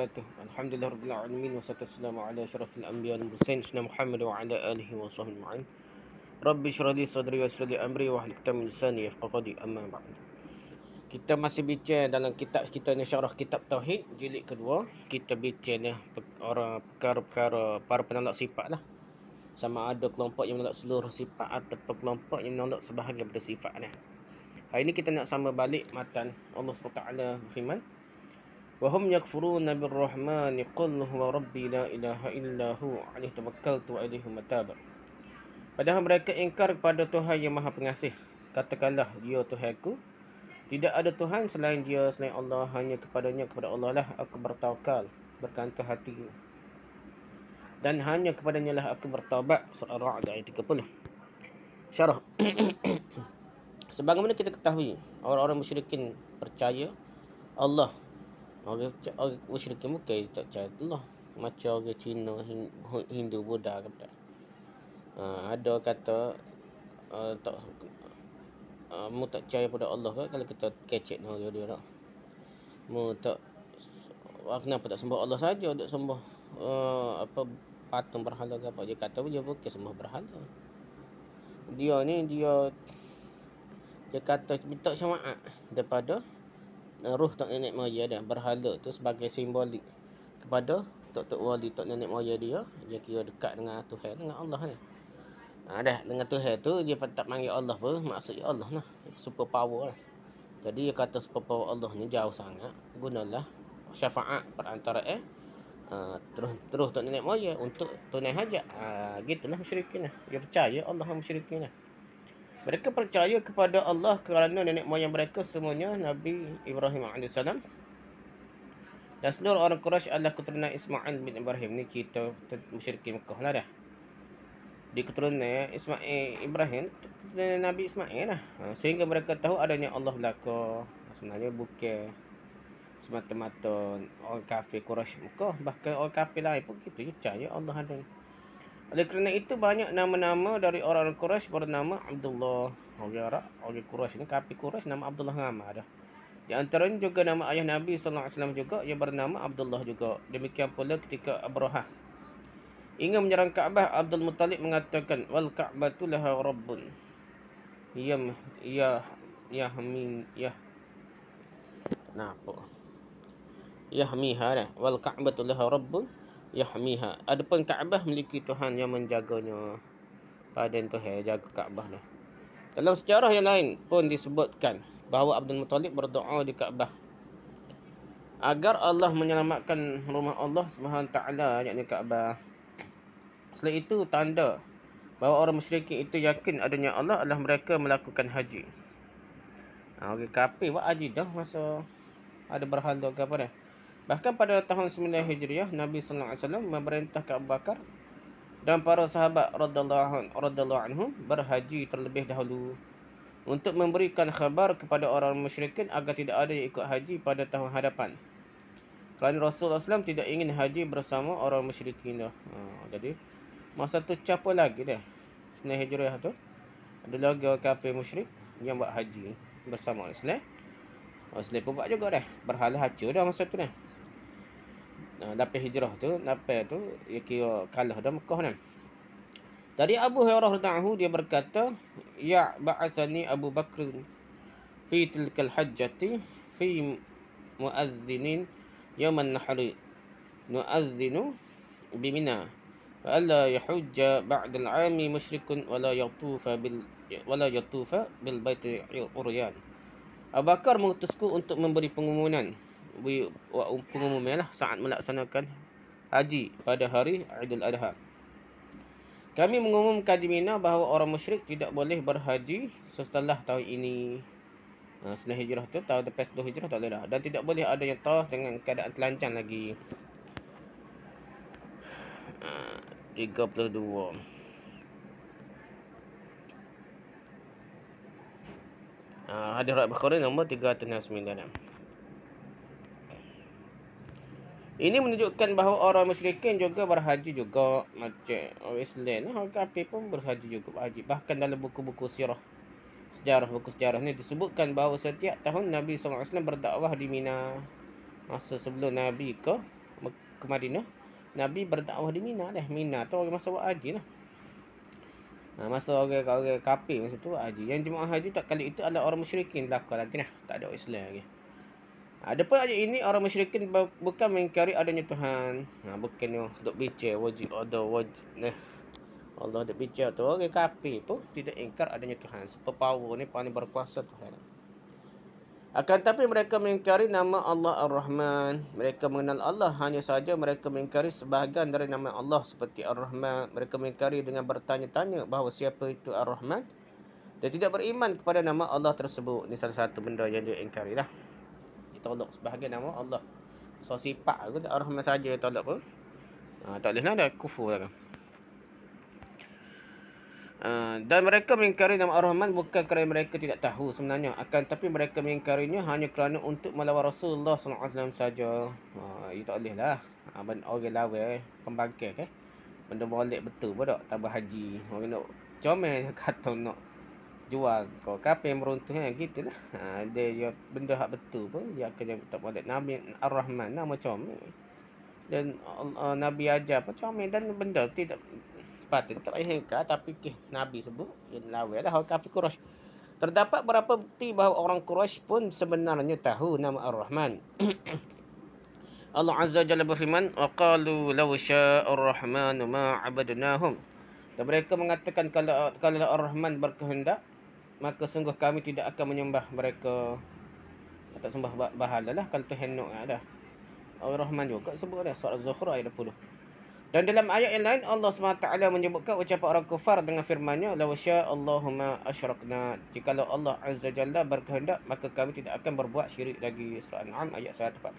wabarakatuh. Alhamdulillahirabbil alamin wassalatu wassalamu ala asyrafil anbiya wal mursalin sayyidina Muhammad wa ala alihi wa sahbihi ajma'in. Rabbi shrah sadri yassir li amri wa hlik tam lisani yafqahu qawli amma Kita masih bincang dalam kitab kita ni syarah kitab tauhid jilid kedua. Kita bincang ya, orang perkara-perkara para penolak sifat lah. Sama ada kelompok yang menolak seluruh sifat atau kelompok yang menolak sebahagian daripada sifatnya. Hari ini kita nak sama balik matan Allah SWT berfirman. Ya. وهم يكفرون بالرحمن قل هو ربي لا إله إلا هو عليه توكلت وإليه متاب Padahal mereka ingkar kepada Tuhan yang maha pengasih. Katakanlah, dia Tuhan aku. Tidak ada Tuhan selain dia, selain Allah. Hanya kepadanya, kepada Allah lah aku bertawakal, berkantor hati. Dan hanya kepadanya lah aku bertawabat. Surah Ra'ad ayat 30. Syarah. Sebagaimana kita ketahui, orang-orang musyrikin percaya Allah orang orang musyrik Mekah dia tak cari Allah macam orang Cina Hindu Buddha kata uh, eh, ada kata uh, tak uh, mu tak cari pada Allah ke kalau kita kecek dengan orang dia tak mu tak kenapa tak sembah Allah saja tak sembah uh, apa patung berhala ke apa dia kata dia bukan sembah berhala dia ni dia dia kata minta syafaat daripada roh eh, tok nenek moyang dia berhala tu sebagai simbolik kepada tok tok wali tok nenek moyang dia dia kira dekat dengan Tuhan dengan Allah ni ha, dah dengan Tuhan tu dia patut panggil Allah pun maksudnya Allah lah super power lah jadi dia kata super power Allah ni jauh sangat gunalah syafaat perantara eh Uh, terus terus tak nenek moyang untuk tunai hajat uh, gitulah musyrikin lah. dia percaya Allah musyrikin lah. Mereka percaya kepada Allah kerana nenek moyang mereka semuanya Nabi Ibrahim AS. Dan seluruh orang Quraisy adalah keturunan Ismail bin Ibrahim. Ini kita musyrikin Mekah lah dah. Di keturunan Ismail Ibrahim, keturunan Nabi Ismail lah. Ha, sehingga mereka tahu adanya Allah berlaku. Sebenarnya bukan semata-mata orang kafir Quraisy Mekah. Bahkan orang kafir lain pun kita percaya Allah ada. Oleh kerana itu banyak nama-nama dari orang Quraisy bernama Abdullah. Orang Arab, orang Quraisy ni kafir Quraisy nama Abdullah nama ada. Di antaranya juga nama ayah Nabi sallallahu alaihi wasallam juga yang bernama Abdullah juga. Demikian pula ketika Abrahah ingin menyerang Kaabah, Abdul Muttalib mengatakan wal Ka'batu laha rabbun. Ya ya ya min ya. Apa? Kenapa? Yahmiha wal Ka'batu laha rabbun yahmiha. Adapun Kaabah memiliki Tuhan yang menjaganya. Padan Tuhan jaga Kaabah ni. Lah. Dalam sejarah yang lain pun disebutkan bahawa Abdul Muttalib berdoa di Kaabah agar Allah menyelamatkan rumah Allah swt yakni Kaabah. Selain itu tanda bahawa orang musyrik itu yakin adanya Allah adalah mereka melakukan haji. Ha, ah, okay, kapi buat haji dah masa ada berhala ke apa dah. Bahkan pada tahun 9 Hijriah Nabi sallallahu alaihi wasallam memerintahkan Abu Bakar dan para sahabat radallahu radallahu anhum berhaji terlebih dahulu untuk memberikan khabar kepada orang musyrikin agar tidak ada yang ikut haji pada tahun hadapan. Kerana Rasulullah SAW tidak ingin haji bersama orang musyrikin dah. Ha, jadi masa tu capa lagi dah. Sunnah Hijriah tu ada lagi orang kafir musyrik yang buat haji bersama Islam. Oh, Islam pun buat juga dah. Berhala hacu dah masa tu dah. Ah, dapat hijrah tu, dapat tu, Ia kira kalah dah Mekah ni. Tadi Abu Hurairah radhiyallahu dia berkata, "Ya ba'athani Abu Bakr fi tilkal hajjati fi muazzinin yaman an-nahr nu'azzinu bi Mina." Fa'alla yahujja ba'd al-ami musyrikun wala yatufa bil wala yatufa bil baiti uryan. Abu Bakar mengutusku untuk memberi pengumuman buat pengumuman lah saat melaksanakan haji pada hari Idul Adha. Kami mengumumkan di Mina bahawa orang musyrik tidak boleh berhaji setelah tahun ini. Ha, setelah hijrah tu, tahun lepas tu hijrah tak boleh dah. Dan tidak boleh ada yang tahu dengan keadaan telanjang lagi. 32. Ha, ha, hadirat Bukhari nombor 369. Ini menunjukkan bahawa orang musyrikin juga berhaji juga macam orang Islam ni orang kafir pun berhaji juga berhaji. Bahkan dalam buku-buku sirah sejarah buku sejarah ni disebutkan bahawa setiap tahun Nabi SAW berdakwah di Mina. Masa sebelum Nabi ke ke Madinah, Nabi berdakwah di Mina dah. Mina tu orang masa buat haji lah. Ha, masa orang-orang kafir masa tu buat haji. Yang jemaah haji tak kali itu adalah orang musyrikin lah. Kalau lagi lah. Tak ada orang Islam lagi. Okay. Ada pun ayat ini orang musyrikin bukan mengkari adanya Tuhan. Ha, bukan yang duk bicara wajib ada wajib. Nah. Allah duk bicara tu orang kafir pun tidak ingkar adanya Tuhan. Super power ni paling berkuasa Tuhan. Akan tapi mereka mengingkari nama Allah Ar-Rahman. Mereka mengenal Allah hanya saja mereka mengingkari sebahagian dari nama Allah seperti Ar-Rahman. Mereka mengingkari dengan bertanya-tanya bahawa siapa itu Ar-Rahman. Dan tidak beriman kepada nama Allah tersebut. Ini salah satu benda yang dia ingkari lah tolak sebahagian nama Allah. So sifat aku tak arah mana saja tolak apa. Ha, tak boleh ada lah, kufur lah. Uh, dan mereka mengingkari nama Ar-Rahman bukan kerana mereka tidak tahu sebenarnya akan tapi mereka mengingkarinya hanya kerana untuk melawan Rasulullah Sallallahu alaihi wasallam saja. Ha uh, ya itu boleh lah. Aban ha, uh, orang lawa eh. pembangkang eh. Benda boleh betul bodoh tambah haji. Orang nak comel kata nak jual kau ke apa yang kan? gitulah. ha, dia, dia benda hak betul pun dia akan jadi tak boleh Nabi Ar-Rahman nama comel dan uh, Nabi aja pun comel dan benda tidak sepatut tak payah hengkar tapi ke, Nabi sebut yang lawa lah orang kafir terdapat berapa bukti bahawa orang Quraish pun sebenarnya tahu nama Ar-Rahman Allah Azza Jalla berfirman wa qalu law syaa Ar-Rahman ma 'abadnahum dan mereka mengatakan kalau kalau Ar-Rahman berkehendak maka sungguh kami tidak akan menyembah mereka tak sembah bahala lah kalau Tuhan Nuh ada. Allah Rahman juga sebut dia surah Zukhruf ayat 10. Dan dalam ayat yang lain Allah SWT menyebutkan ucapan orang kafir dengan firman firmannya Lawa Allahumma asyrakna Jikalau Allah Azza Jalla berkehendak Maka kami tidak akan berbuat syirik lagi Surah Al-An'am ayat 148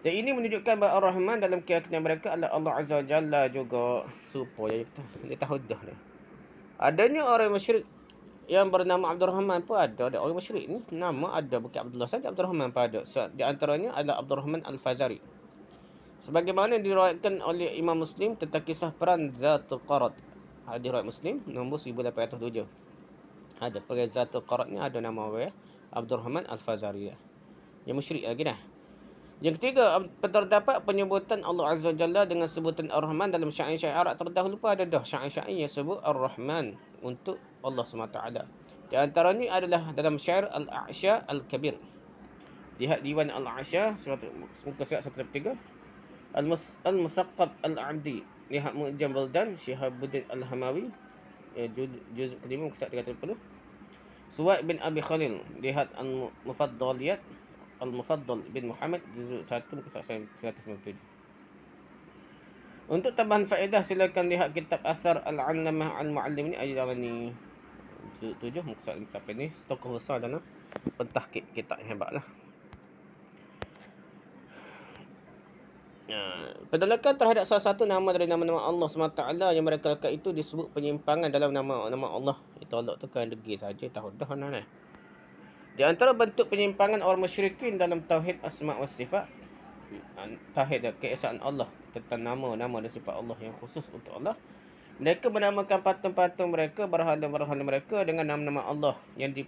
Dan ini menunjukkan bahawa Ar-Rahman dalam keyakinan mereka adalah Allah Azza Jalla juga Supaya kita, kita tahu dah Adanya orang yang yang bernama Abdul Rahman pun ada ada orang musyrik ni nama ada bukan Abdullah saja Abdul Rahman pun ada so, di antaranya adalah Abdul Rahman Al-Fazari sebagaimana diriwayatkan oleh Imam Muslim tentang kisah peran Zatul Qarad hadis riwayat Muslim nombor 1807 ada peran Zatul Qarad ni ada nama dia ya? Abdul Rahman Al-Fazari ya? yang musyrik lagi dah yang ketiga, terdapat penyebutan Allah Azza wa Jalla dengan sebutan Ar-Rahman dalam syair-syair Arab terdahulu pun ada dah syair-syair yang sebut Ar-Rahman untuk Allah SWT. Di antara ni adalah dalam syair Al-Aisha Al-Kabir. Lihat Diwan Al-Aisha, muka surat 133. Al-Musaqab Al-Abdi. Lihat Mu'jam Baldan, Syihabuddin Al-Hamawi. Eh, juz kelima, muka surat 330. Suwai bin Abi Khalil. Lihat Al-Mufaddaliyat. Al-Mufaddal bin Muhammad, Juz 1, muka surat 197. Untuk tambahan faedah silakan lihat kitab Asar Al-Allamah Al-Muallim ni ayat ni tujuh muka surat tapi ni tokoh besar dalam pentah kitab hebat lah ya, Penolakan terhadap salah satu nama dari nama-nama Allah SWT yang mereka lakukan itu disebut penyimpangan dalam nama-nama Allah. Itu Allah tu kan degil saja tahu dah mana ni. Eh. Di antara bentuk penyimpangan orang musyrikin dalam tauhid asma' wa sifat, tauhid keesaan Allah tentang nama-nama dan sifat Allah yang khusus untuk Allah, mereka menamakan patung-patung mereka, berhala-berhala mereka dengan nama-nama Allah yang di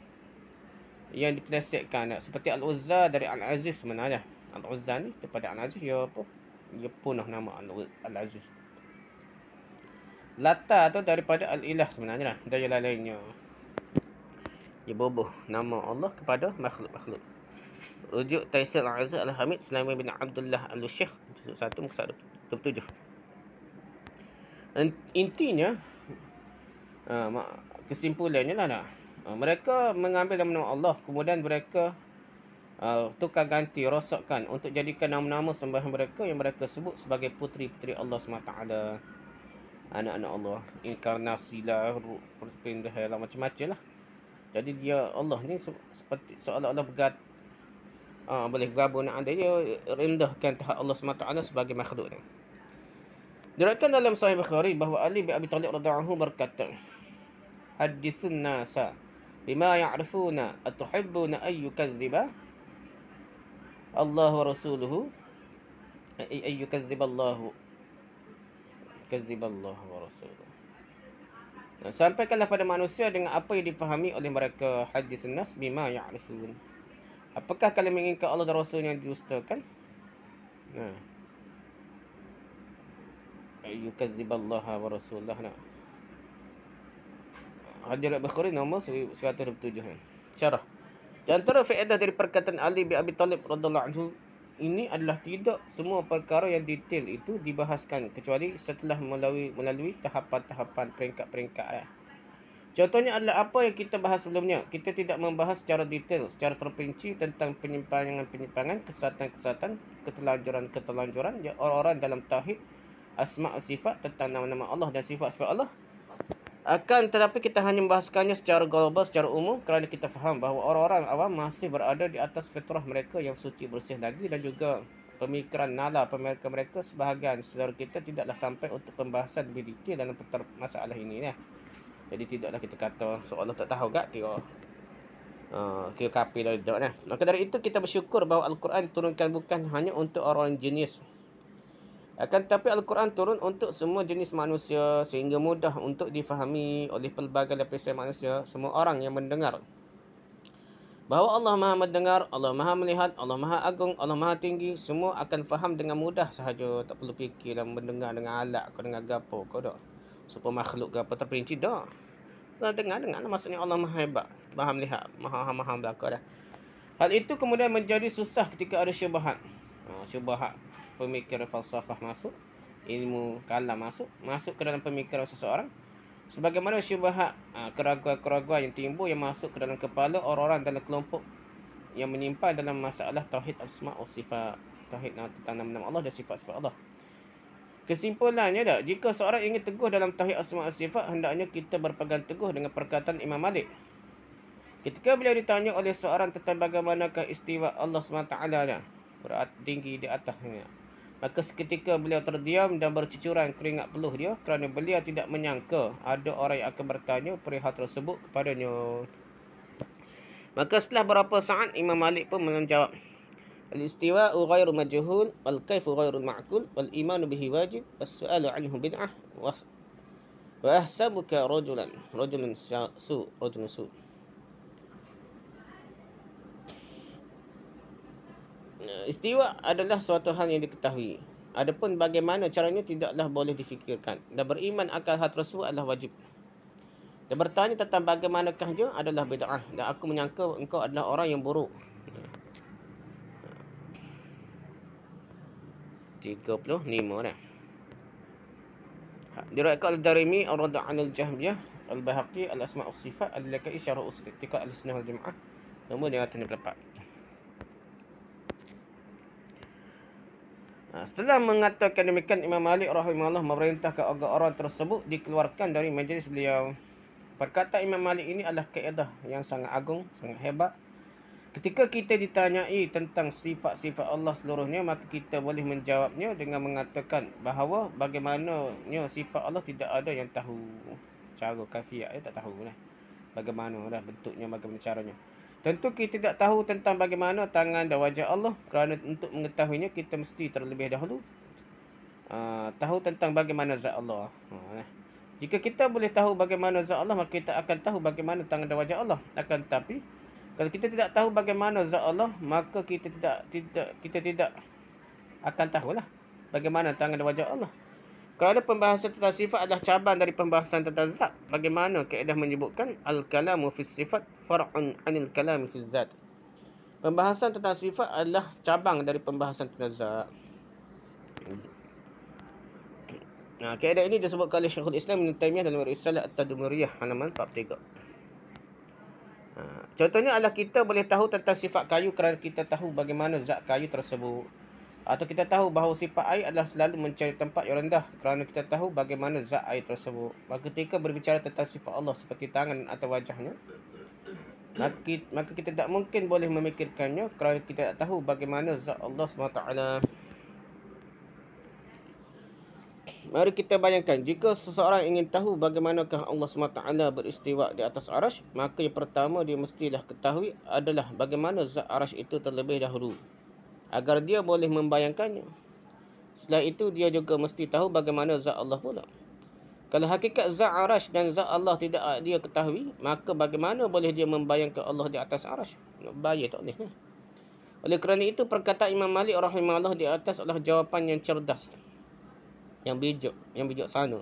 yang dipelesetkan. Seperti Al-Uzza dari Al-Aziz sebenarnya. Al-Uzza ni daripada Al-Aziz, ya apa? ya punah nama Al-Aziz. Lata tu daripada Al-Ilah sebenarnya lah. Daya lainnya. Ya boboh nama Allah kepada makhluk-makhluk. Ujuk Taisir Al-Aziz Al-Hamid Selama bin Abdullah Al-Syikh. Satu, muka satu. 27 intinya uh, kesimpulannya lah nak. Uh, mereka mengambil nama-nama Allah kemudian mereka uh, tukar ganti rosakkan untuk jadikan nama-nama sembahan mereka yang mereka sebut sebagai puteri-puteri Allah SWT anak-anak Allah inkarnasi lah perpindahan lah macam-macam lah jadi dia Allah ni seperti seolah Allah bergad, uh, boleh gabung dengan dia rendahkan tahap Allah SWT sebagai makhluk ni Diriwayatkan dalam Sahih Bukhari bahawa Ali bin Abi Talib radhiyallahu berkata, "Hadithun nasa bima ya'rifuna atuhibbuna ay yukadziba Allah wa rasuluhu ay ay yukadziba Allah kadziba Allah wa rasuluhu." sampaikanlah pada manusia dengan apa yang dipahami oleh mereka hadithun nas bima ya'rifun. Apakah kalian menginginkan Allah dan Rasulnya yang diustakan? Nah yukazzib Allah wa rasulullah nak. Hadir Bukhari nombor 127 kan. Syarah. Di antara faedah dari perkataan Ali bin Abi Talib radhiyallahu anhu ini adalah tidak semua perkara yang detail itu dibahaskan kecuali setelah melalui melalui tahapan-tahapan peringkat-peringkat. Lah. Contohnya adalah apa yang kita bahas sebelumnya. Kita tidak membahas secara detail, secara terperinci tentang penyimpangan-penyimpangan, kesatan-kesatan, ketelanjuran-ketelanjuran yang orang-orang dalam tahid asma sifat tentang nama-nama Allah dan sifat-sifat Allah akan tetapi kita hanya membahaskannya secara global secara umum kerana kita faham bahawa orang-orang awam masih berada di atas fitrah mereka yang suci bersih lagi dan juga pemikiran nala pemikiran mereka sebahagian saudara kita tidaklah sampai untuk pembahasan lebih detail dalam masalah ini ya. Jadi tidaklah kita kata seolah tak tahu gak kira uh, kira kapi dari tu nah. Ya. Maka dari itu kita bersyukur bahawa Al-Quran turunkan bukan hanya untuk orang-orang jenis akan tetapi Al-Quran turun untuk semua jenis manusia sehingga mudah untuk difahami oleh pelbagai lapisan manusia semua orang yang mendengar. Bahawa Allah Maha mendengar, Allah Maha melihat, Allah Maha agung, Allah Maha tinggi, semua akan faham dengan mudah sahaja. Tak perlu fikir dan lah mendengar dengan alat, kau dengar gapo, kau dah. Super makhluk ke apa terperinci dah. Kau dengar dengar lah maksudnya Allah Maha hebat, Maha melihat, Maha Maha, maha belaka dah. Hal itu kemudian menjadi susah ketika ada syubhat. Ha, syubhat pemikiran falsafah masuk, ilmu kalam masuk, masuk ke dalam pemikiran seseorang. Sebagaimana syubhat ha, keraguan-keraguan yang timbul yang masuk ke dalam kepala orang-orang dalam kelompok yang menyimpan dalam masalah tauhid asma wa sifat tauhid tentang nama Allah dan sifat-sifat Allah. Kesimpulannya dak jika seorang ingin teguh dalam tauhid asma wa sifat hendaknya kita berpegang teguh dengan perkataan Imam Malik. Ketika beliau ditanya oleh seorang tentang bagaimanakah istiwa Allah SWT berat tinggi di atasnya. Maka seketika beliau terdiam dan bercucuran keringat peluh dia kerana beliau tidak menyangka ada orang yang akan bertanya perihal tersebut kepadanya. Maka setelah beberapa saat Imam Malik pun menjawab Al-istiwa ghairu majhul wal kayfu ghairu ma'kul wal iman bihi wajib was-su'alu 'anhu bid'ah wa ahsabuka rajulan rajulan su rajulan su' Eh, istiwa adalah suatu hal yang diketahui. Adapun bagaimana caranya tidaklah boleh difikirkan. Dan beriman akal hati Rasul adalah wajib. Dan bertanya tentang bagaimanakah dia adalah bid'ah. Dan aku menyangka engkau adalah orang yang buruk. 35 dah. Ha, diriwayatkan oleh Darimi Ar-Radha Anil Jahmiyah Al-Bahaqi Al-Asma' Al-Sifat Al-Lakai Syarah Usul Al-Sunnah Al-Jum'ah Nombor 384 Ha, setelah mengatakan demikian Imam Malik rahimahullah memerintahkan agar orang tersebut dikeluarkan dari majlis beliau. Perkata Imam Malik ini adalah kaedah yang sangat agung, sangat hebat. Ketika kita ditanyai tentang sifat-sifat Allah seluruhnya, maka kita boleh menjawabnya dengan mengatakan bahawa bagaimananya sifat Allah tidak ada yang tahu. Cara kafiat ya, tak tahu lah. Bagaimana dah bentuknya, bagaimana caranya. Tentu kita tidak tahu tentang bagaimana tangan dan wajah Allah kerana untuk mengetahuinya kita mesti terlebih dahulu uh, tahu tentang bagaimana zat Allah. Uh, eh. jika kita boleh tahu bagaimana zat Allah maka kita akan tahu bagaimana tangan dan wajah Allah. Akan tapi kalau kita tidak tahu bagaimana zat Allah maka kita tidak tidak kita tidak akan tahulah bagaimana tangan dan wajah Allah. Kerana pembahasan tentang sifat adalah cabang dari pembahasan tentang zat. Bagaimana kaedah menyebutkan al-kalamu fi sifat far'un anil kalam fi zat. Pembahasan tentang sifat adalah cabang dari pembahasan tentang zat. Nah, kaedah ini disebut oleh Syekhul Islam Ibn Taymiyah dalam Risalah At-Tadmuriyah halaman 43. Contohnya adalah kita boleh tahu tentang sifat kayu kerana kita tahu bagaimana zat kayu tersebut. Atau kita tahu bahawa sifat air adalah selalu mencari tempat yang rendah kerana kita tahu bagaimana zat air tersebut. Maka ketika berbicara tentang sifat Allah seperti tangan atau wajahnya, maka kita tak mungkin boleh memikirkannya kerana kita tak tahu bagaimana zat Allah SWT. Mari kita bayangkan, jika seseorang ingin tahu bagaimanakah Allah SWT beristiwa di atas arash, maka yang pertama dia mestilah ketahui adalah bagaimana zat arash itu terlebih dahulu agar dia boleh membayangkannya. Selain itu, dia juga mesti tahu bagaimana zat Allah pula. Kalau hakikat zat arash dan zat Allah tidak dia ketahui, maka bagaimana boleh dia membayangkan Allah di atas arash? Bayar tak boleh. Oleh kerana itu, perkataan Imam Malik rahimahullah di atas adalah jawapan yang cerdas. Yang bijak. Yang bijak sana.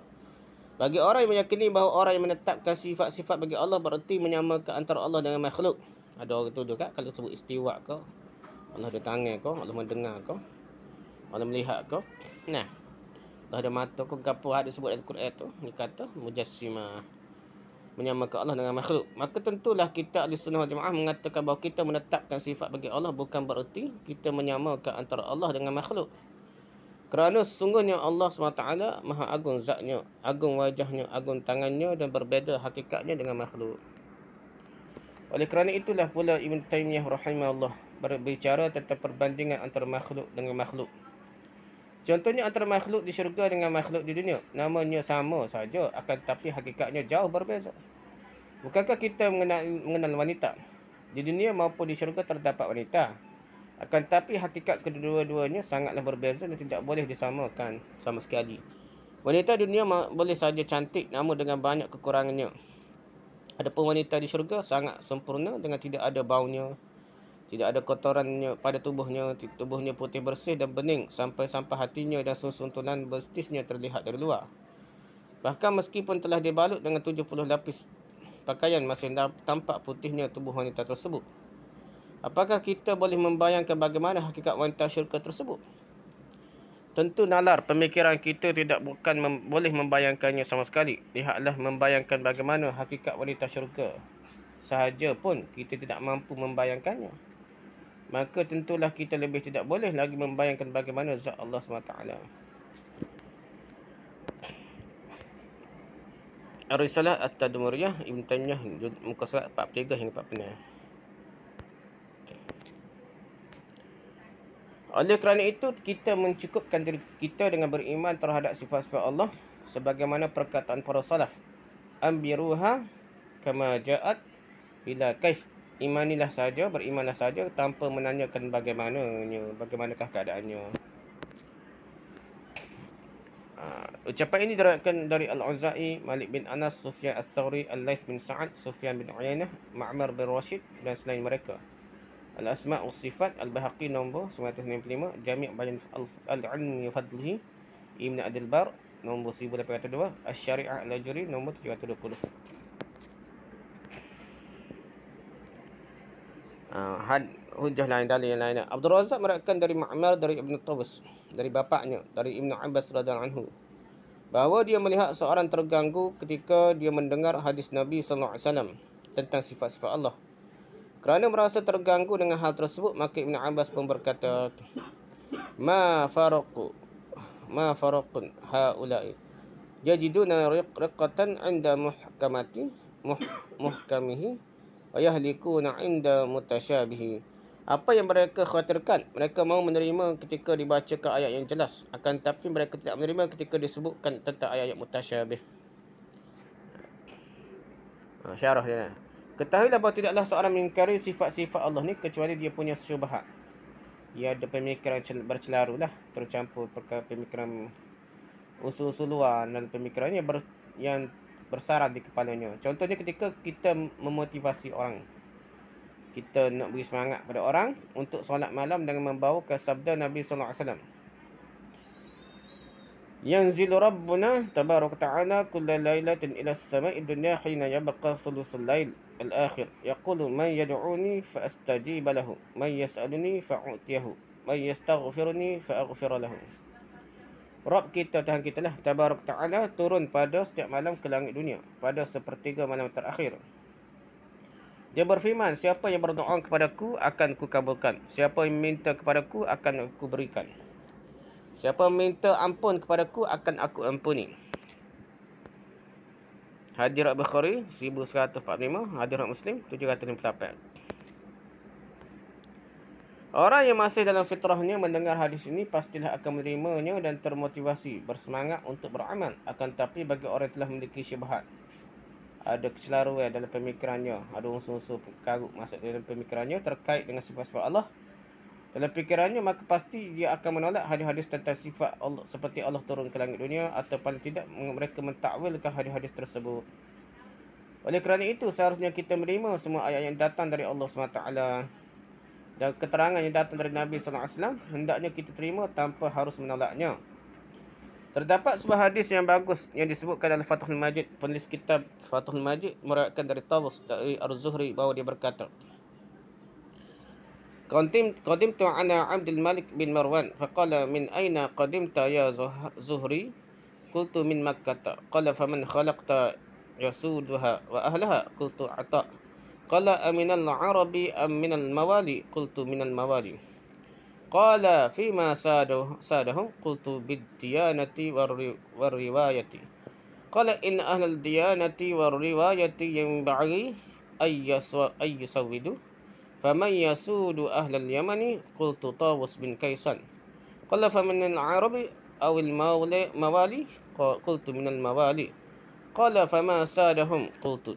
Bagi orang yang meyakini bahawa orang yang menetapkan sifat-sifat bagi Allah bererti menyamakan antara Allah dengan makhluk. Ada orang tu juga kalau sebut istiwa kau, Allah ada tangan kau, Allah mendengar kau. Allah melihat kau. Nah. Allah ada mata kau, gapo ada sebut dalam Quran tu, dia kata mujassima menyamakan Allah dengan makhluk. Maka tentulah kita ahli sunnah jemaah mengatakan bahawa kita menetapkan sifat bagi Allah bukan bererti kita menyamakan antara Allah dengan makhluk. Kerana sesungguhnya Allah SWT maha agung zatnya, agung wajahnya, agung tangannya dan berbeza hakikatnya dengan makhluk. Oleh kerana itulah pula Ibn Taymiyah rahimahullah berbicara tentang perbandingan antara makhluk dengan makhluk. Contohnya antara makhluk di syurga dengan makhluk di dunia. Namanya sama saja akan tetapi hakikatnya jauh berbeza. Bukankah kita mengenal, mengenal wanita? Di dunia maupun di syurga terdapat wanita. Akan tetapi hakikat kedua-duanya sangatlah berbeza dan tidak boleh disamakan sama sekali. Wanita di dunia boleh saja cantik namun dengan banyak kekurangannya. Adapun wanita di syurga sangat sempurna dengan tidak ada baunya, tidak ada kotorannya pada tubuhnya, tubuhnya putih bersih dan bening sampai-sampai hatinya dan susuntunan bestisnya terlihat dari luar. Bahkan meskipun telah dibalut dengan 70 lapis pakaian masih tampak putihnya tubuh wanita tersebut. Apakah kita boleh membayangkan bagaimana hakikat wanita syurga tersebut? Tentu nalar pemikiran kita tidak bukan mem- boleh membayangkannya sama sekali. Lihatlah membayangkan bagaimana hakikat wanita syurga sahaja pun kita tidak mampu membayangkannya maka tentulah kita lebih tidak boleh lagi membayangkan bagaimana zat Allah SWT. Ar-Risalah At-Tadmuriyah Ibn Tanyah Muka surat 43 hingga 46 okay. Oleh kerana itu Kita mencukupkan diri kita Dengan beriman terhadap sifat-sifat Allah Sebagaimana perkataan para salaf Ambiruha Kama ja'at Bila kaif imanilah saja, berimanlah saja tanpa menanyakan bagaimananya, bagaimanakah keadaannya. Uh, ucapan ini diriwayatkan dari Al-Uzai, Malik bin Anas, Sufyan Al-Thawri, Al-Lais bin Sa'ad, Sufyan bin Uyainah, Ma'mar bin Rashid dan selain mereka. Al-Asma' wa Sifat Al-Bahaqi nombor 995, Jami' Bayan Al-Ilm Yufadlihi, Ibn Adil Bar nombor 1802, Al-Syari'ah Al-Ajuri nombor 720. Ah, had hujah lain dalil yang lain. Abdul Razak meriwayatkan dari Ma'mar dari Ibn Tawus dari bapaknya dari Ibn Abbas radhiyallahu anhu bahawa dia melihat seorang terganggu ketika dia mendengar hadis Nabi sallallahu tentang sifat-sifat Allah. Kerana merasa terganggu dengan hal tersebut, maka Ibn Abbas pun berkata, "Ma faraqu ma faraqun haula'i yajiduna riqqatan 'inda muhkamati muh, muhkamihi." wayahlikuna inda mutasyabihi apa yang mereka khawatirkan mereka mahu menerima ketika dibacakan ayat yang jelas akan tapi mereka tidak menerima ketika disebutkan tentang ayat-ayat mutasyabih ha, syarah dia ketahuilah bahawa tidaklah seorang mengingkari sifat-sifat Allah ni kecuali dia punya syubhat ia ada pemikiran bercelaru lah tercampur perkara pemikiran usul-usul luar dan pemikirannya ber, yang bersarat di kepalanya. Contohnya ketika kita memotivasi orang. Kita nak beri semangat pada orang untuk solat malam dengan membawa ke sabda Nabi sallallahu alaihi wasallam. Yanzilu Rabbuna tabaraka ta'ala kulla lailatin ila samai dunya hina yabqa sulusul lail al-akhir. Yaqulu man yaduuni fa astajib man yas'aluni fa man yastaghfiruni faaghfiralahu. Rob kita, Tuhan kita lah, Tabaruk Ta'ala turun pada setiap malam ke langit dunia. Pada sepertiga malam terakhir. Dia berfirman, siapa yang berdoa kepada aku, akan ku kabulkan. Siapa yang minta kepada aku, akan ku berikan. Siapa minta ampun kepada aku, akan aku ampuni. Hadirat Bukhari, 1145. Hadirat Muslim, 758. Orang yang masih dalam fitrahnya mendengar hadis ini pastilah akan menerimanya dan termotivasi, bersemangat untuk beramal. Akan tapi bagi orang yang telah memiliki syubhat, ada keselaruan dalam pemikirannya, ada unsur-unsur karut masuk dalam pemikirannya terkait dengan sifat-sifat Allah. Dalam pikirannya maka pasti dia akan menolak hadis-hadis tentang sifat Allah seperti Allah turun ke langit dunia atau paling tidak mereka mentakwilkan hadis-hadis tersebut. Oleh kerana itu seharusnya kita menerima semua ayat yang datang dari Allah SWT dan keterangan yang datang dari Nabi SAW hendaknya kita terima tanpa harus menolaknya. Terdapat sebuah hadis yang bagus yang disebutkan dalam Fathul Majid. Penulis kitab Fathul Majid meriwayatkan dari Tawus dari Ar-Zuhri bahawa dia berkata, قدم قدمت على عبد الملك بن مروان فقال من أين ya Zuhri. زهري min من Qala قال khalaqta خلقت wa ahlaha قلت عطاء قال أمن العرب أم من الموالي قلت من الموالي قال فيما ساده سادهم قلت بالديانة والرواية قال إن أهل الديانة والرواية ينبغي أن يسودوا فمن يسود أهل اليمن قلت طاووس بن كيسان قال فمن العرب أو الموالي قلت من الموالي قال فما سادهم قلت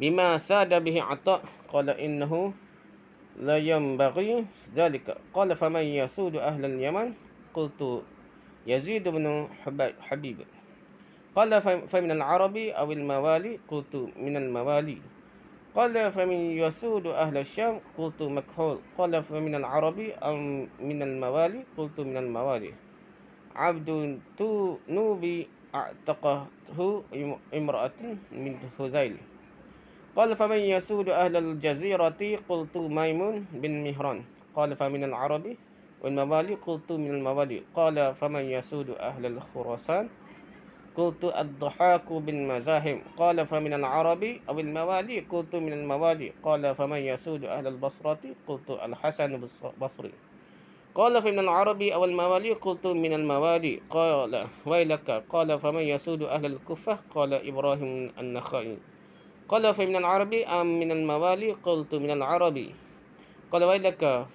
بما ساد به عطاء قال إنه لا ينبغي ذلك قال فمن يسود أهل اليمن قلت يزيد بن حبيب قال فمن العرب أو الموالي قلت من الموالي قال فمن يسود أهل الشام قلت مكحول قال فمن العرب أو من الموالي قلت من الموالي عبد تنوبي اعتقته امرأة من هذيل قال فمن يسود أهل الجزيرة قلت ميمون بن مهران قال فمن العربي والموالي قلت من الموالي قال فمن يسود أهل الخراسان قلت الضحاك بن مزاحم قال فمن العربي أو الموالي قلت من الموالي قال فمن يسود أهل البصرة قلت الحسن البصري قال فمن العربي أو الموالي قلت من الموالي قال ويلك قال فمن يسود أهل الكفة قال إبراهيم النخعي قال في من العربي أم من الموالي قلت من العربي قال ويلك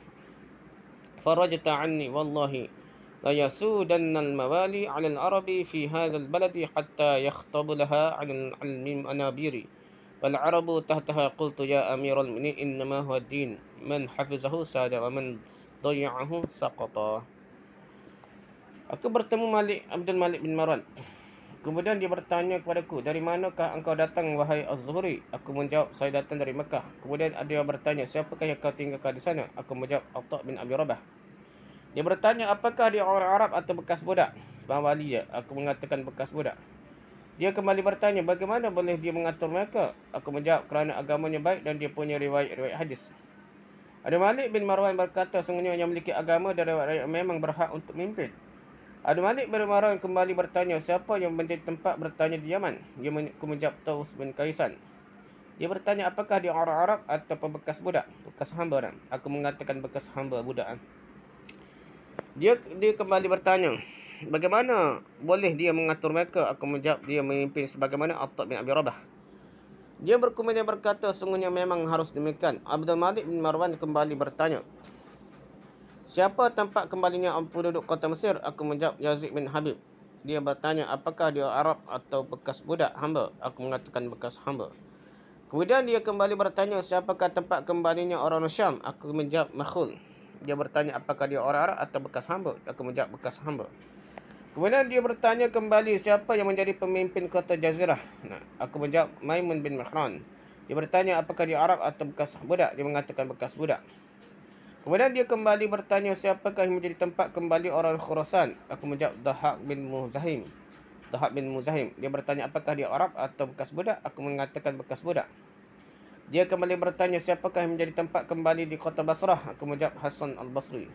فرجت عني والله ليسودن الموالي على العربي في هذا البلد حتى يخطب لها عن المنابير والعرب تحتها قلت يا أمير المؤمنين إنما هو الدين من حفظه ساد ومن ضيعه سقط Aku bertemu Malik Abdul Malik bin Marwan Kemudian dia bertanya kepada aku dari manakah engkau datang wahai Az-Zuhri? Aku menjawab, saya datang dari Mekah. Kemudian dia bertanya, siapakah yang kau tinggalkan di sana? Aku menjawab, Atta' bin Abi Rabah. Dia bertanya, apakah dia orang Arab atau bekas budak? Bang Wali, ya. aku mengatakan bekas budak. Dia kembali bertanya, bagaimana boleh dia mengatur mereka? Aku menjawab, kerana agamanya baik dan dia punya riwayat-riwayat hadis. Adi Malik bin Marwan berkata, sungguhnya yang memiliki agama dan riwayat-riwayat memang berhak untuk memimpin. Abdul Malik bin Marwan kembali bertanya, siapa yang menjadi tempat bertanya di Yaman? Dia menjawab Taus bin Kaisan. Dia bertanya, apakah dia orang Arab atau bekas budak? Bekas hamba dan Aku mengatakan bekas hamba budak. Dia dia kembali bertanya, bagaimana boleh dia mengatur mereka? Aku menjawab, dia memimpin sebagaimana Abtab bin Abi Rabah. Dia berkumpulan berkata, sungguhnya memang harus demikian. Abdul Malik bin Marwan kembali bertanya, Siapa tempat kembalinya penduduk kota Mesir? Aku menjawab Yazid bin Habib. Dia bertanya, apakah dia Arab atau bekas budak hamba? Aku mengatakan bekas hamba. Kemudian dia kembali bertanya, siapakah tempat kembalinya orang Nusyam? Aku menjawab Makhul. Dia bertanya, apakah dia orang Arab atau bekas hamba? Aku menjawab bekas hamba. Kemudian dia bertanya kembali, siapa yang menjadi pemimpin kota Jazirah? Nah, aku menjawab Maimun bin Mahran. Dia bertanya, apakah dia Arab atau bekas budak? Dia mengatakan bekas budak. Kemudian dia kembali bertanya siapakah yang menjadi tempat kembali orang Khurasan. Aku menjawab Dahak bin Muzahim. Dahak bin Muzahim. Dia bertanya apakah dia Arab atau bekas budak. Aku mengatakan bekas budak. Dia kembali bertanya siapakah yang menjadi tempat kembali di kota Basrah. Aku menjawab Hasan al-Basri.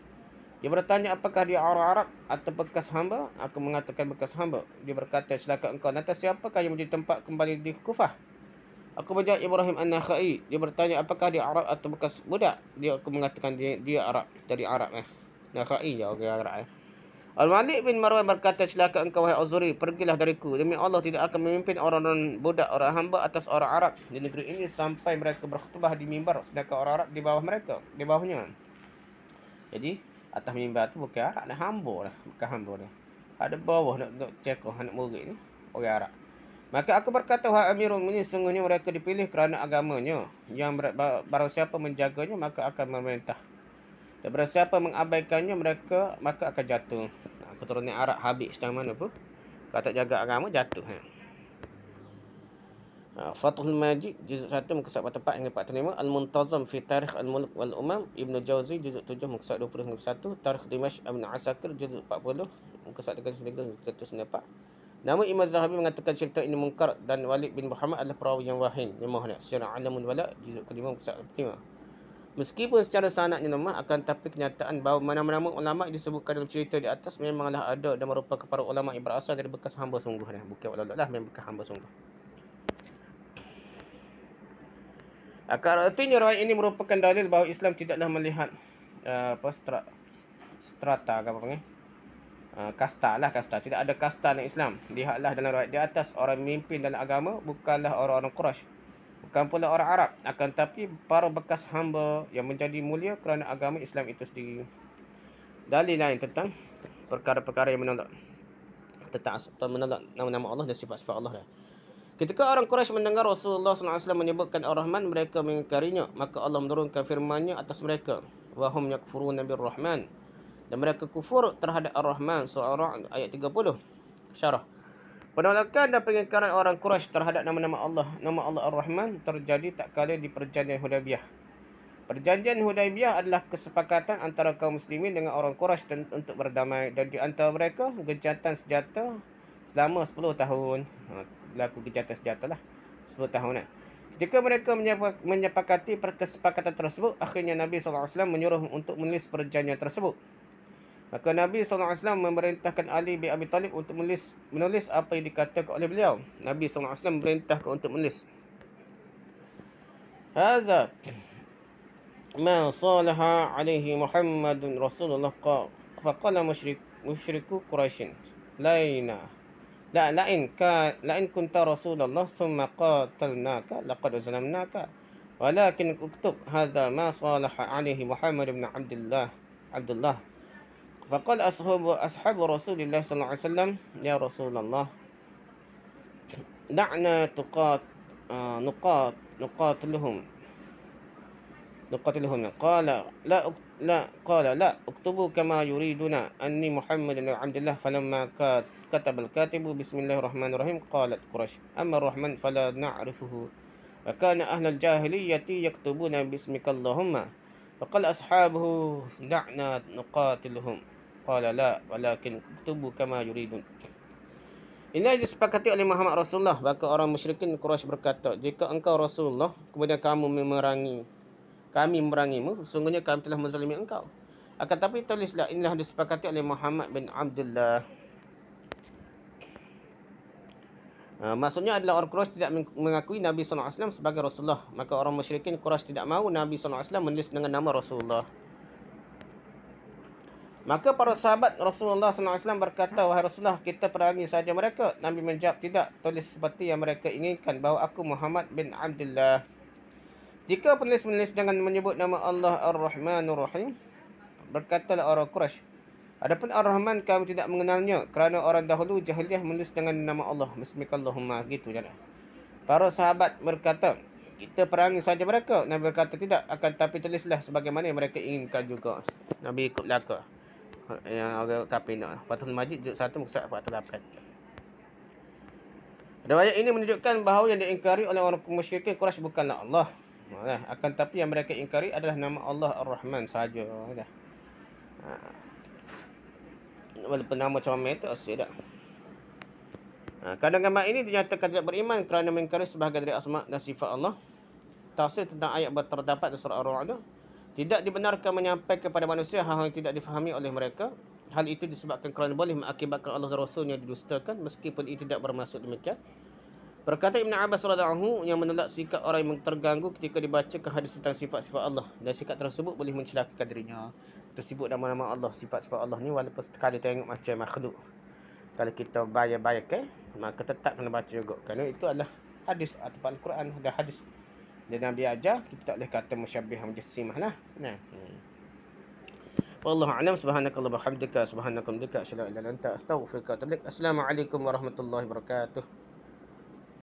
Dia bertanya apakah dia orang Arab atau bekas hamba. Aku mengatakan bekas hamba. Dia berkata celaka engkau. Nata siapakah yang menjadi tempat kembali di Kufah. Aku baca Ibrahim An-Nakhai. Dia bertanya apakah dia Arab atau bekas budak? Dia aku mengatakan dia, dia Arab. Dari Arab eh. Nakhai je orang okay, Arab eh. Al-Malik bin Marwan berkata, Celaka engkau wahai Azuri, pergilah dariku. Demi Allah tidak akan memimpin orang-orang budak, orang hamba atas orang Arab di negeri ini sampai mereka berkhutbah di mimbar. Sedangkan orang Arab di bawah mereka, di bawahnya. Jadi, atas mimbar tu bukan Arab, nak hamba lah. Bukan hamba dah. Ada bawah nak, cekoh, anak murid ni. Orang Arab. Maka aku berkata, wahai Amirul Mu'minin, sungguhnya mereka dipilih kerana agamanya. Yang ber- barang siapa menjaganya, maka akan memerintah. Dan barang siapa mengabaikannya, mereka maka akan jatuh. Aku turun Arab habis sedang mana pun. Kata jaga agama, jatuh. Ha. ha Fathul Majid, juz 1, muka surat 4, hingga 45. Al-Muntazam fi Tarikh Al-Muluk Wal-Umam. ibnu Jauzi, juz 7, muka surat 20, hingga 21. Tarikh Dimash Ibn Asakir, juzuk 40, muka surat 33, hingga 34. Namun Imam Zahabi mengatakan cerita ini mungkar dan Walid bin Muhammad adalah perawi yang wahin. Dia mohon secara alamun wala, juzuk kelima, kesat kelima. Meskipun secara sanaknya lemah, akan tapi kenyataan bahawa mana-mana ulama' yang disebutkan dalam cerita di atas memanglah ada dan merupakan para ulama' yang berasal dari bekas hamba sungguh. Ni. Bukan walau lah, memang bekas hamba sungguh. Akar artinya riwayat ini merupakan dalil bahawa Islam tidaklah melihat uh, apa, strata, strata apa panggil Ah, kasta lah kasta tidak ada kasta dalam Islam lihatlah dalam riwayat di atas orang memimpin dalam agama bukanlah orang-orang Quraisy bukan pula orang Arab akan tetapi para bekas hamba yang menjadi mulia kerana agama Islam itu sendiri dalil lain tentang perkara-perkara yang menolak tentang asal menolak nama-nama Allah dan sifat-sifat Allah dah. Ketika orang Quraisy mendengar Rasulullah SAW menyebutkan Ar-Rahman, mereka mengingkarinya. Maka Allah menurunkan firman-Nya atas mereka. Wahum yakfuruna birrahman. Rahman dan mereka kufur terhadap Ar-Rahman surah ayat 30 syarah penolakan dan pengingkaran orang Quraisy terhadap nama-nama Allah nama Allah Ar-Rahman terjadi tak kala di perjanjian Hudaybiyah Perjanjian Hudaybiyah adalah kesepakatan antara kaum muslimin dengan orang Quraisy untuk berdamai dan di antara mereka gencatan senjata selama 10 tahun. Ha, berlaku gencatan senjata lah 10 tahun. Eh. Ketika mereka menyepakati perkesepakatan tersebut, akhirnya Nabi SAW menyuruh untuk menulis perjanjian tersebut. Maka Nabi SAW memerintahkan Ali bin Abi Talib untuk menulis, menulis apa yang dikatakan oleh beliau. Nabi SAW memerintahkan untuk menulis. Hadza ma salaha alaihi Muhammadun Rasulullah faqala musyrik musyriku Quraisy laina la lain ka lain kunta Rasulullah thumma qatalnaka laqad zalamnaka walakin uktub hadza ma salaha alaihi Muhammad ibn Abdullah Abdullah فقال أصحاب, أصحاب رسول الله صلى الله عليه وسلم يا رسول الله دعنا تقات نقات نقاتلهم نقاتلهم قال لا لا قال لا اكتبوا كما يريدنا أني محمد بن عبد الله فلما كتب الكاتب بسم الله الرحمن الرحيم قالت قريش أما الرحمن فلا نعرفه وكان أهل الجاهلية يكتبون باسمك اللهم فقال أصحابه دعنا نقاتلهم Qala la walakin kutubu kama yuridun. Ini disepakati oleh Muhammad Rasulullah. Bahkan orang musyrikin Quraisy berkata, jika engkau Rasulullah, kemudian kamu memerangi, kami memerangimu, sungguhnya kami telah menzalimi engkau. Akan tapi tulislah, inilah disepakati oleh Muhammad bin Abdullah. Uh, maksudnya adalah orang Quraisy tidak mengakui Nabi SAW sebagai Rasulullah. Maka orang musyrikin Quraisy tidak mahu Nabi SAW menulis dengan nama Rasulullah. Maka para sahabat Rasulullah SAW berkata, Wahai Rasulullah, kita perangi saja mereka. Nabi menjawab, tidak. Tulis seperti yang mereka inginkan bahawa aku Muhammad bin Abdullah. Jika penulis menulis dengan menyebut nama Allah Ar-Rahman Ar-Rahim, berkatalah orang Quraisy. Adapun Ar-Rahman kami tidak mengenalnya kerana orang dahulu jahiliah menulis dengan nama Allah. Bismillahirrahmanirrahim. Gitu jalan. Para sahabat berkata, kita perangi saja mereka. Nabi berkata tidak akan tapi tulislah sebagaimana mereka inginkan juga. Nabi ikut belakang yang orang kafir nak. Fathul Majid juz 1 muka surat 48. Riwayat ini menunjukkan bahawa yang diingkari oleh orang musyrikin Quraisy bukanlah Allah. Nah, akan tapi yang mereka ingkari adalah nama Allah Ar-Rahman saja. Nah. Walaupun nama comel itu asyik dah. Kadang-kadang nah, ini dinyatakan tidak beriman kerana mengingkari sebahagian dari asma dan sifat Allah. Tafsir tentang ayat berterdapat di surah Ar-Ra'd tidak dibenarkan menyampaikan kepada manusia hal-hal yang tidak difahami oleh mereka. Hal itu disebabkan kerana boleh mengakibatkan Allah dan Rasulnya didustakan meskipun itu tidak bermaksud demikian. Berkata Ibn Abbas radhiyallahu yang menolak sikap orang yang terganggu ketika dibaca ke hadis tentang sifat-sifat Allah dan sikap tersebut boleh mencelakakan dirinya. Tersebut nama-nama Allah, sifat-sifat Allah ni walaupun sekali tengok macam makhluk. Kalau kita bayar-bayar kan, maka tetap kena baca juga. Kerana itu adalah hadis atau Al-Quran dan hadis dia Nabi ajar kita tak boleh kata musyabbih mujassimah lah nah hmm. wallahu alam subhanakallah bihamdika subhanakum dika syala ila anta astaghfiruka assalamualaikum warahmatullahi wabarakatuh